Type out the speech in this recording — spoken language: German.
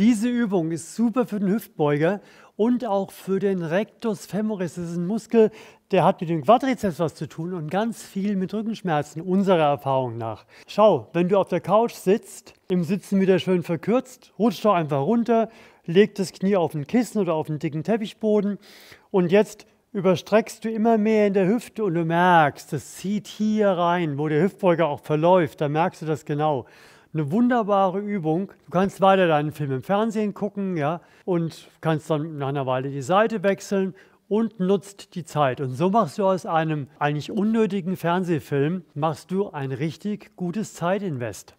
Diese Übung ist super für den Hüftbeuger und auch für den Rectus femoris. Das ist ein Muskel, der hat mit dem Quadrizeps was zu tun und ganz viel mit Rückenschmerzen, unserer Erfahrung nach. Schau, wenn du auf der Couch sitzt, im Sitzen wieder schön verkürzt, rutsch doch einfach runter, leg das Knie auf ein Kissen oder auf einen dicken Teppichboden und jetzt überstreckst du immer mehr in der Hüfte und du merkst, das zieht hier rein, wo der Hüftbeuger auch verläuft, da merkst du das genau eine wunderbare Übung. Du kannst weiter deinen Film im Fernsehen gucken, ja, und kannst dann nach einer Weile die Seite wechseln und nutzt die Zeit. Und so machst du aus einem eigentlich unnötigen Fernsehfilm, machst du ein richtig gutes Zeitinvest.